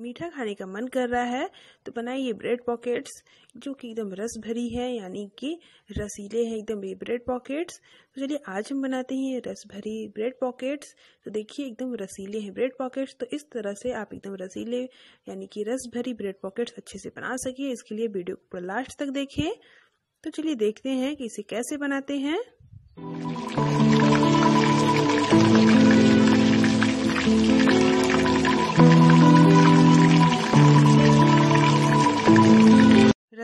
मीठा खाने का मन कर रहा है तो बनाइए ब्रेड पॉकेट्स जो कि एकदम रस भरी है यानी कि रसीले हैं एकदम ये ब्रेड पॉकेट्स तो चलिए आज हम बनाते हैं ये रस भरी ब्रेड पॉकेट्स तो देखिए एकदम रसीले हैं ब्रेड पॉकेट्स तो इस तरह से आप एकदम रसीले यानी कि रस भरी ब्रेड पॉकेट्स अच्छे से बना सकिए इसके लिए वीडियो पर लास्ट तक देखिए तो चलिए देखते हैं कि इसे कैसे बनाते हैं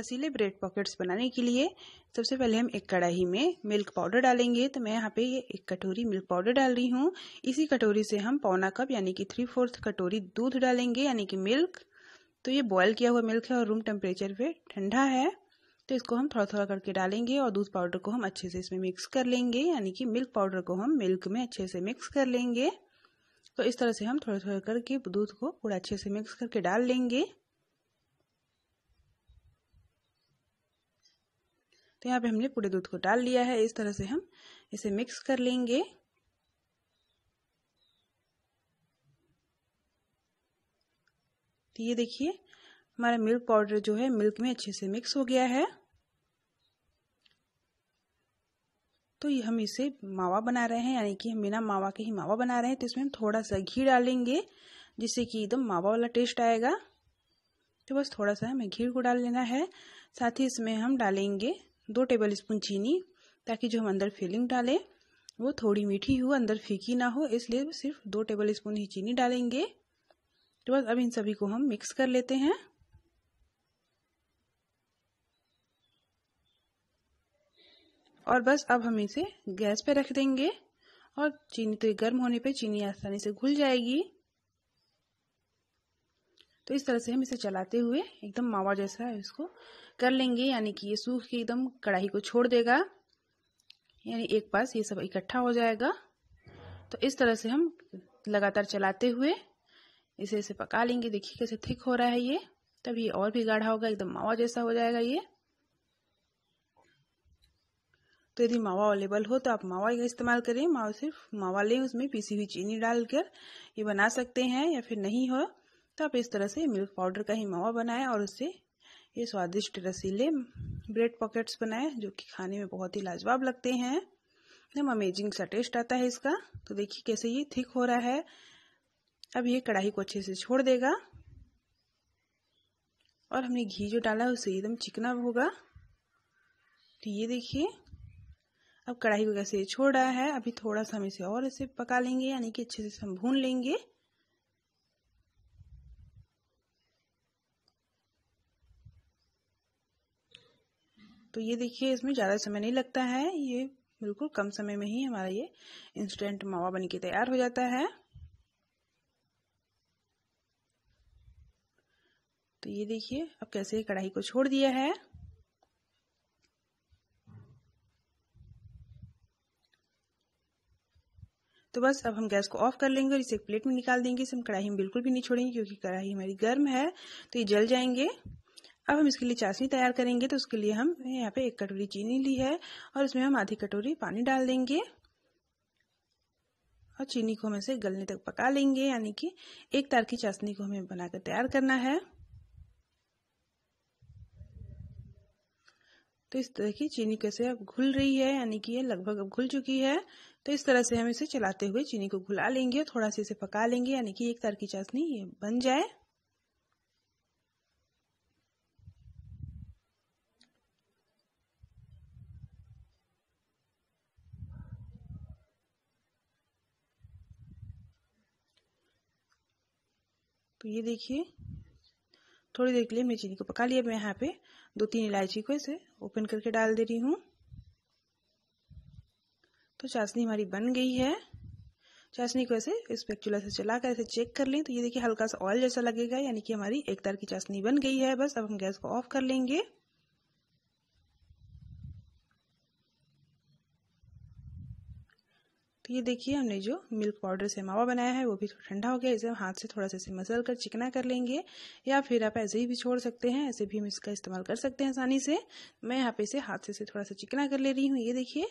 रसीले ब्रेड पॉकेट्स बनाने के लिए सबसे पहले हम एक कढ़ाई में मिल्क पाउडर डालेंगे तो मैं यहाँ पे ये एक कटोरी मिल्क पाउडर डाल रही हूँ इसी कटोरी से हम पौना कप यानी कि थ्री फोर्थ कटोरी दूध डालेंगे यानी कि मिल्क तो ये बॉयल किया हुआ मिल्क है और रूम टेम्परेचर पे ठंडा है तो इसको हम थोड़ा थोड़ा करके डालेंगे और दूध पाउडर को हम अच्छे से इसमें मिक्स कर लेंगे यानी कि मिल्क पाउडर को हम मिल्क में अच्छे से मिक्स कर लेंगे तो इस तरह से हम थोड़ा थोड़ा करके दूध को पूरा अच्छे से मिक्स करके डाल लेंगे तो यहाँ पे हमने पूरे दूध को डाल लिया है इस तरह से हम इसे मिक्स कर लेंगे तो ये देखिए हमारा मिल्क पाउडर जो है मिल्क में अच्छे से मिक्स हो गया है तो ये हम इसे मावा बना रहे हैं यानी कि हम बिना मावा के ही मावा बना रहे हैं तो इसमें हम थोड़ा सा घी डालेंगे जिससे कि एकदम मावा वाला टेस्ट आएगा तो बस थोड़ा सा हमें घी को डाल लेना है साथ ही इसमें हम डालेंगे दो टेबल स्पून चीनी ताकि जो हम अंदर फिलिंग डालें वो थोड़ी मीठी हो अंदर फीकी ना हो इसलिए सिर्फ दो टेबल स्पून ही चीनी डालेंगे तो बस अब इन सभी को हम मिक्स कर लेते हैं और बस अब हम इसे गैस पे रख देंगे और चीनी तो गर्म होने पे चीनी आसानी से घुल जाएगी तो इस तरह से हम इसे चलाते हुए एकदम मावा जैसा इसको कर लेंगे यानी कि ये सूख के एकदम कढ़ाई को छोड़ देगा यानी एक पास ये सब इकट्ठा हो जाएगा तो इस तरह से हम लगातार चलाते हुए इसे इसे पका लेंगे देखिए कैसे थिक हो रहा है ये तब ये और भी गाढ़ा होगा एकदम मावा जैसा हो जाएगा ये तो यदि मावा अवेलेबल हो तो आप मावा का इस्तेमाल करें मावा सिर्फ मावा लें उसमें पीसी हुई चीनी डालकर ये बना सकते हैं या फिर नहीं हो तो आप इस तरह से मिल्क पाउडर का ही मावा बनाएं और उससे ये स्वादिष्ट रसीले ब्रेड पॉकेट्स बनाएं जो कि खाने में बहुत ही लाजवाब लगते हैं एकदम अमेजिंग सा टेस्ट आता है इसका तो देखिए कैसे ये थिक हो रहा है अब ये कढ़ाई को अच्छे से छोड़ देगा और हमने घी जो डाला है उसे एकदम चिकना होगा तो ये देखिए अब कढ़ाई को कैसे छोड़ रहा है अभी थोड़ा सा हम इसे और इसे पका लेंगे यानी कि अच्छे से हम भून लेंगे तो ये देखिए इसमें ज़्यादा समय नहीं लगता है ये बिल्कुल कम समय में ही हमारा ये इंस्टेंट मावा बन के तैयार हो जाता है तो ये देखिए अब कैसे कढ़ाई को छोड़ दिया है तो बस अब हम गैस को ऑफ कर लेंगे और इसे एक प्लेट में निकाल देंगे इसे हम कढ़ाई में बिल्कुल भी नहीं छोड़ेंगे क्योंकि कढ़ाई हमारी गर्म है तो ये जल जाएंगे अब हम इसके लिए चाशनी तैयार करेंगे तो उसके लिए हम यहाँ पे एक कटोरी चीनी ली है और इसमें हम आधी कटोरी पानी डाल देंगे और चीनी को हम ऐसे गलने तक पका लेंगे यानी कि एक तार की चाशनी को हमें बनाकर तैयार करना है तो इस तरह की चीनी कैसे अब घुल रही है यानी कि ये लगभग अब घुल चुकी है तो इस तरह से हम इसे चलाते हुए चीनी को घुला लेंगे थोड़ा सा इसे पका लेंगे यानी कि एक तार की चाशनी ये बन जाए तो ये देखिए थोड़ी देर के लिए मैं चीनी को पका लिया मैं यहाँ पे दो तीन इलायची को इसे ओपन करके डाल दे रही हूँ तो चाशनी हमारी बन गई है चाशनी को ऐसे इस चूल्हा से चला कर ऐसे चेक कर लें तो ये देखिए हल्का सा ऑयल जैसा लगेगा यानी कि हमारी एक तार की चाशनी बन गई है बस अब हम गैस को ऑफ कर लेंगे तो ये देखिए हमने जो मिल्क पाउडर से मावा बनाया है वो भी ठंडा हो गया इसे हम हाथ से थोड़ा सा इसे मसल कर चिकना कर लेंगे या फिर आप ऐसे ही भी छोड़ सकते हैं ऐसे भी हम इसका इस्तेमाल कर सकते हैं आसानी से मैं यहाँ पे इसे हाथ से इसे थोड़ा सा चिकना कर ले रही हूँ ये देखिए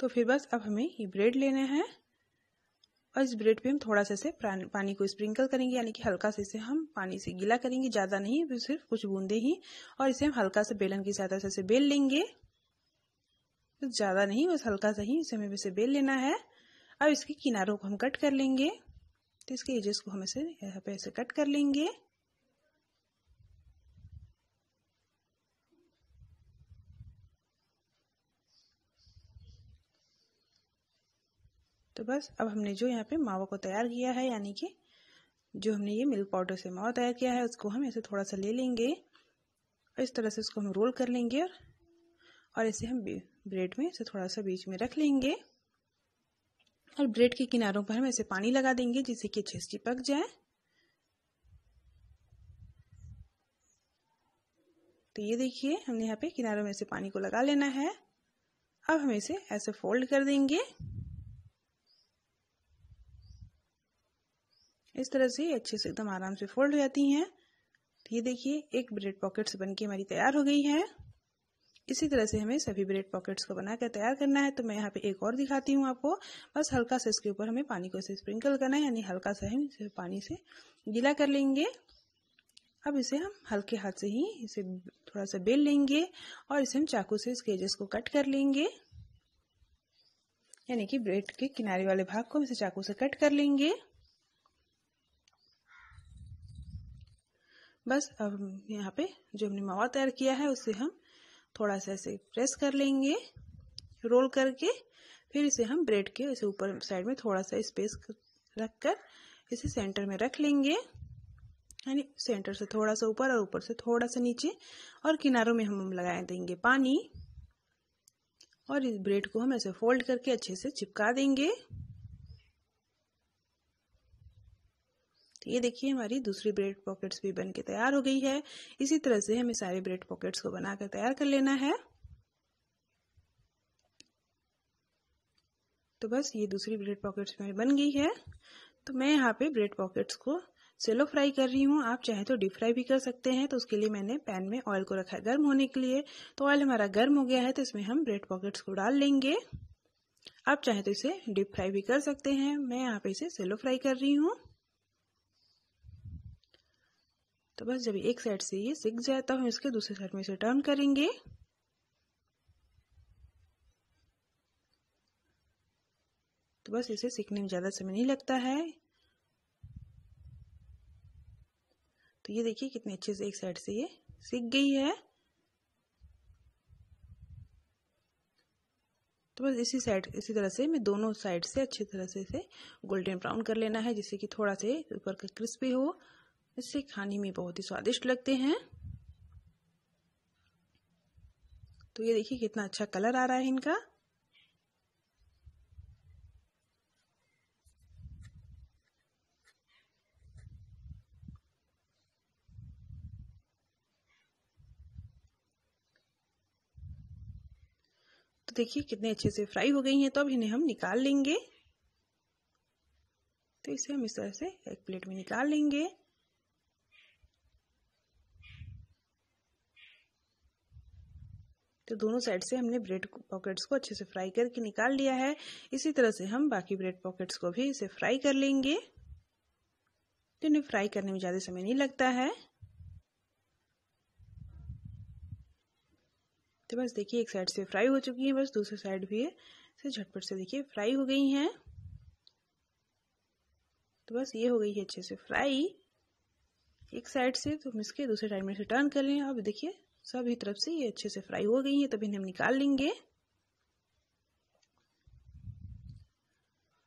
तो फिर बस अब हमें ये ब्रेड लेना है और इस ब्रेड पे हम थोड़ा सा इसे पानी को स्प्रिंकल करेंगे यानी कि हल्का से इसे हम पानी से गीला करेंगे ज़्यादा नहीं सिर्फ कुछ बूंदे ही और इसे हम हल्का से बेलन की सहायता से इसे बेल लेंगे तो ज़्यादा नहीं बस हल्का सा ही इसे हमें इसे बेल लेना है अब इसके किनारों को हम कट कर लेंगे तो इसके एजेस को हम इसे यहाँ पे ऐसे कट कर लेंगे तो बस अब हमने जो यहाँ पे मावा को तैयार किया है यानी कि जो हमने ये मिल्क पाउडर से मावा तैयार किया है उसको हम ऐसे थोड़ा सा ले लेंगे और इस तरह से उसको हम रोल कर लेंगे और और इसे हम ब्रेड में इसे थोड़ा सा बीच में रख लेंगे और ब्रेड के किनारों पर हम ऐसे पानी लगा देंगे जिससे कि अच्छे से पक जाए तो ये देखिए हमने यहाँ पे किनारों में से पानी को लगा लेना है अब हम इसे ऐसे फोल्ड कर देंगे इस तरह से अच्छे से एकदम आराम से फोल्ड हो जाती हैं तो ये देखिए एक ब्रेड पॉकेट्स बन के हमारी तैयार हो गई है इसी तरह से हमें सभी ब्रेड पॉकेट्स को बनाकर तैयार करना है तो मैं यहाँ पे एक और दिखाती हूँ आपको बस हल्का सा इसके ऊपर हमें पानी को इसे स्प्रिंकल करना है यानी हल्का सा हम इसे पानी से गीला कर लेंगे अब इसे हम हल्के हाथ से ही इसे थोड़ा सा बेल लेंगे और इसे हम चाकू से इसके एजेस को कट कर लेंगे यानी कि ब्रेड के किनारे वाले भाग को हम इसे चाकू से कट कर लेंगे बस अब यहाँ पे जो हमने मावा तैयार किया है उसे हम थोड़ा सा ऐसे प्रेस कर लेंगे रोल करके फिर इसे हम ब्रेड के इसे ऊपर साइड में थोड़ा सा स्पेस रख कर इसे सेंटर में रख लेंगे यानी सेंटर से थोड़ा सा ऊपर और ऊपर से थोड़ा सा नीचे और किनारों में हम लगा देंगे पानी और इस ब्रेड को हम ऐसे फोल्ड करके अच्छे से चिपका देंगे तो ये देखिए हमारी दूसरी ब्रेड पॉकेट्स भी बन के तैयार हो गई है इसी तरह से हमें सारे ब्रेड पॉकेट्स को बनाकर तैयार कर लेना है तो बस ये दूसरी ब्रेड पॉकेट्स मेरी बन गई है तो मैं यहाँ पे ब्रेड पॉकेट्स को सेलो फ्राई कर रही हूँ आप चाहे तो डीप फ्राई भी कर सकते हैं तो उसके लिए मैंने पैन में ऑयल को रखा है गर्म होने के लिए तो ऑयल हमारा गर्म हो गया है तो इसमें हम ब्रेड पॉकेट्स को डाल लेंगे आप चाहे तो इसे डीप फ्राई भी कर सकते हैं मैं यहाँ पे इसे सेलो फ्राई कर रही हूँ तो बस जब एक साइड से ये सिक जाए तो हम इसके दूसरे साइड में इसे टर्न करेंगे तो बस इसे सीखने में ज़्यादा समय नहीं लगता है तो ये देखिए कितने अच्छे से एक साइड से ये सीख गई है तो बस इसी साइड इसी तरह से मैं दोनों साइड से अच्छी तरह से इसे गोल्डन ब्राउन कर लेना है जिससे कि थोड़ा से ऊपर का क्रिस्पी हो इससे खाने में बहुत ही स्वादिष्ट लगते हैं तो ये देखिए कितना अच्छा कलर आ रहा है इनका तो देखिए कितने अच्छे से फ्राई हो गई हैं तो अब इन्हें हम निकाल लेंगे तो इसे हम इस तरह से एक प्लेट में निकाल लेंगे तो दोनों साइड से हमने ब्रेड पॉकेट्स को अच्छे से फ्राई करके निकाल लिया है इसी तरह से हम बाकी ब्रेड पॉकेट्स को भी इसे फ्राई कर लेंगे तो इन्हें फ्राई करने में ज़्यादा समय नहीं लगता है तो बस देखिए एक साइड से फ्राई हो चुकी है बस दूसरी साइड भी से झटपट से देखिए फ्राई हो गई हैं तो बस ये हो गई है अच्छे से फ्राई एक साइड से तो हम इसके दूसरे टाइम में से टर्न कर लें अब देखिए सभी तरफ से ये अच्छे से फ्राई हो गई है तभी इन्हें हम निकाल लेंगे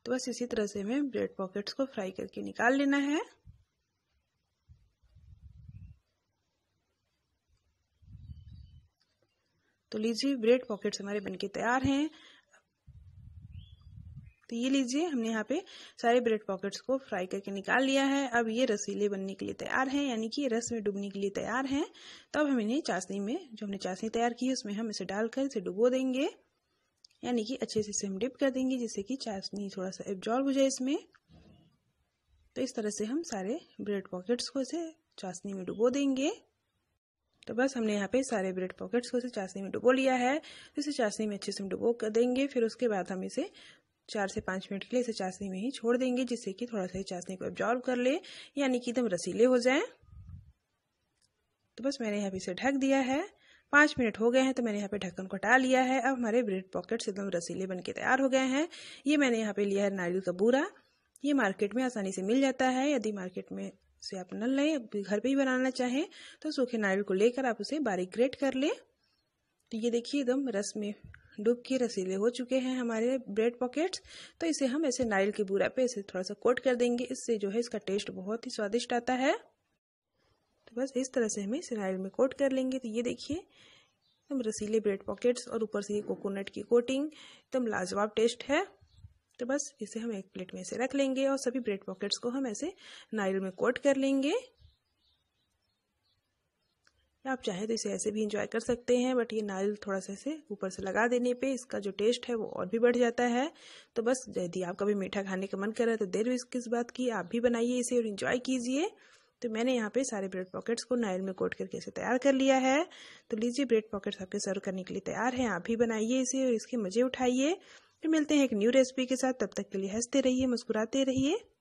तो बस इसी तरह से हमें ब्रेड पॉकेट्स को फ्राई करके निकाल लेना है तो लीजिए ब्रेड पॉकेट्स हमारे बनके तैयार हैं तो ये लीजिए हमने यहाँ पे सारे ब्रेड पॉकेट्स को फ्राई करके निकाल लिया है अब ये रसीले बनने के लिए तैयार हैं यानी कि रस में डूबने के लिए तैयार हैं तब तो अब हम इन्हें चाशनी में जो हमने चाशनी तैयार की है उसमें हम इसे डालकर इसे डुबो देंगे यानी कि अच्छे से इसे हम डिप कर देंगे जिससे कि चाशनी थोड़ा सा एब्जॉर्ब हो जाए इसमें तो इस तरह से हम सारे ब्रेड पॉकेट्स को इसे चाशनी में डुबो देंगे तो बस हमने यहाँ पे सारे ब्रेड पॉकेट्स को इसे चाशनी में डुबो लिया है इसे चाशनी में अच्छे से हम डुबो कर देंगे फिर उसके बाद हम इसे चार से पाँच मिनट के लिए इसे चाशनी में ही छोड़ देंगे जिससे कि थोड़ा सा चाशनी को एब्जॉर्व कर ले यानी कि एकदम रसीले हो जाए तो बस मैंने यहाँ पे इसे ढक दिया है पाँच मिनट हो गए हैं तो मैंने यहाँ पे ढक्कन को हटा लिया है अब हमारे ब्रेड पॉकेट्स एकदम रसीले बन के तैयार हो गए हैं ये मैंने यहाँ पे लिया है नारियल का बूरा ये मार्केट में आसानी से मिल जाता है यदि मार्केट में से आप न लें घर पे ही बनाना चाहें तो सूखे नारियल को लेकर आप उसे बारीक ग्रेट कर लें तो ये देखिए एकदम रस में डूब के रसीले हो चुके हैं हमारे ब्रेड पॉकेट्स तो इसे हम ऐसे नारियल के बूरा पे इसे थोड़ा सा कोट कर देंगे इससे जो है इसका टेस्ट बहुत ही स्वादिष्ट आता है तो बस इस तरह से हमें इसे नारियल में कोट कर लेंगे तो ये देखिए एकदम रसीले ब्रेड पॉकेट्स और ऊपर से ये कोकोनट की कोटिंग एकदम लाजवाब टेस्ट है तो बस इसे हम एक प्लेट में ऐसे रख लेंगे और सभी ब्रेड पॉकेट्स को हम ऐसे नारियल में कोट कर लेंगे आप चाहे तो इसे ऐसे भी इंजॉय कर सकते हैं बट ये नारियल थोड़ा सा से ऊपर से लगा देने पे इसका जो टेस्ट है वो और भी बढ़ जाता है तो बस यदि आपका भी मीठा खाने का मन कर रहा है तो देर भी किस बात की आप भी बनाइए इसे और इन्जॉय कीजिए तो मैंने यहाँ पे सारे ब्रेड पॉकेट्स को नारियल में कोट करके इसे तैयार कर लिया है तो लीजिए ब्रेड पॉकेट्स आपके सर्व करने के लिए तैयार हैं आप भी बनाइए इसे और इसके मज़े उठाइए फिर मिलते हैं एक न्यू रेसिपी के साथ तब तक के लिए हंसते रहिए मुस्कुराते रहिए